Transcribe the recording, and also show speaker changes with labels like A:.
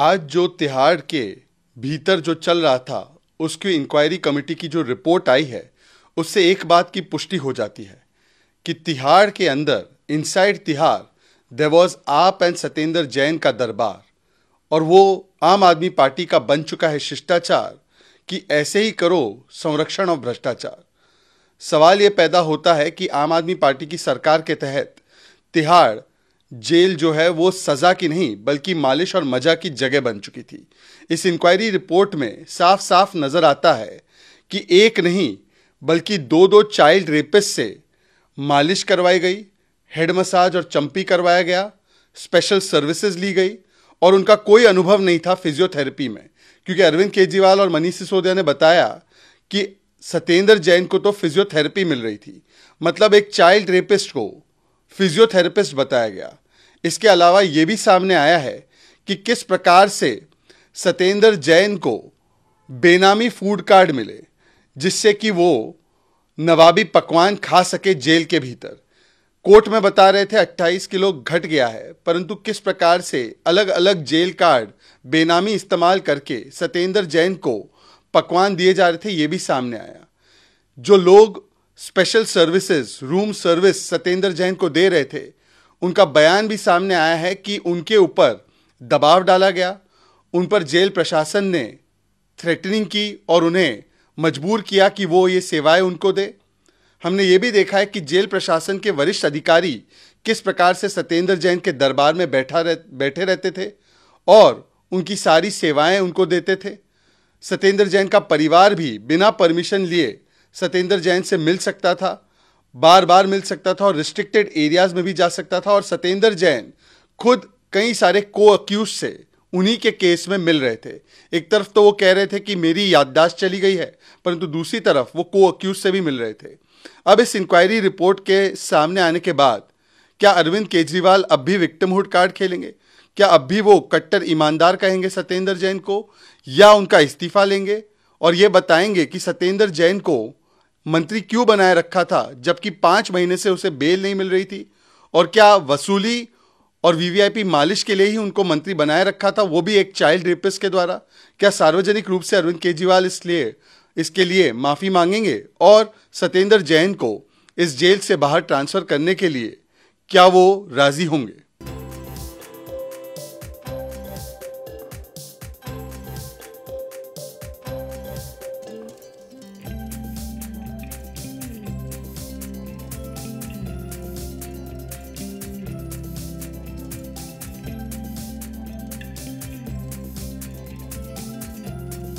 A: आज जो तिहाड़ के भीतर जो चल रहा था उसकी इंक्वायरी कमेटी की जो रिपोर्ट आई है उससे एक बात की पुष्टि हो जाती है कि तिहाड़ के अंदर इनसाइड तिहाड़ दे वॉज आप एंड सत्येंद्र जैन का दरबार और वो आम आदमी पार्टी का बन चुका है शिष्टाचार कि ऐसे ही करो संरक्षण और भ्रष्टाचार सवाल ये पैदा होता है कि आम आदमी पार्टी की सरकार के तहत तिहाड़ जेल जो है वो सज़ा की नहीं बल्कि मालिश और मज़ा की जगह बन चुकी थी इस इंक्वायरी रिपोर्ट में साफ साफ नज़र आता है कि एक नहीं बल्कि दो दो चाइल्ड रेपिस्ट से मालिश करवाई गई हेड मसाज और चंपी करवाया गया स्पेशल सर्विसेज ली गई और उनका कोई अनुभव नहीं था फिजियोथेरेपी में क्योंकि अरविंद केजरीवाल और मनीष सिसोदिया ने बताया कि सत्येंद्र जैन को तो फिजियोथेरेपी मिल रही थी मतलब एक चाइल्ड रेपिस्ट को फिजियोथेरेपिस्ट बताया गया इसके अलावा ये भी सामने आया है कि किस प्रकार से सत्येंद्र जैन को बेनामी फूड कार्ड मिले जिससे कि वो नवाबी पकवान खा सके जेल के भीतर कोर्ट में बता रहे थे 28 किलो घट गया है परंतु किस प्रकार से अलग अलग जेल कार्ड बेनामी इस्तेमाल करके सत्येंद्र जैन को पकवान दिए जा रहे थे ये भी सामने आया जो लोग special services room service Satyendar Jain को दे रहे थे उनका बयान भी सामने आया है कि उनके ऊपर दबाव डाला गया उन पर जेल प्रशासन ने थ्रेटनिंग की और उन्हें मजबूर किया कि वो ये सेवाएं उनको दे हमने ये भी देखा है कि जेल प्रशासन के वरिष्ठ अधिकारी किस प्रकार से सत्येंद्र जैन के दरबार में बैठा रह, बैठे रहते थे और उनकी सारी सेवाएं उनको देते थे सत्येंद्र जैन का परिवार भी बिना परमिशन लिए सत्येंद्र जैन से मिल सकता था बार बार मिल सकता था और रिस्ट्रिक्टेड एरियाज में भी जा सकता था और सत्येंद्र जैन खुद कई सारे को अक्यूज से उन्हीं के केस में मिल रहे थे एक तरफ तो वो कह रहे थे कि मेरी याददाश्त चली गई है परंतु दूसरी तरफ वो को अक्यूज से भी मिल रहे थे अब इस इंक्वायरी रिपोर्ट के सामने आने के बाद क्या अरविंद केजरीवाल अब भी विक्टिमहुड कार्ड खेलेंगे क्या अब भी वो कट्टर ईमानदार कहेंगे सत्येंद्र जैन को या उनका इस्तीफा लेंगे और ये बताएंगे कि सत्येंद्र जैन को मंत्री क्यों बनाए रखा था जबकि पाँच महीने से उसे बेल नहीं मिल रही थी और क्या वसूली और वीवीआईपी मालिश के लिए ही उनको मंत्री बनाए रखा था वो भी एक चाइल्ड रेपिस्ट के द्वारा क्या सार्वजनिक रूप से अरविंद केजरीवाल इसलिए इसके लिए माफ़ी मांगेंगे और सत्येंद्र जैन को इस जेल से बाहर ट्रांसफ़र करने के लिए क्या वो राज़ी होंगे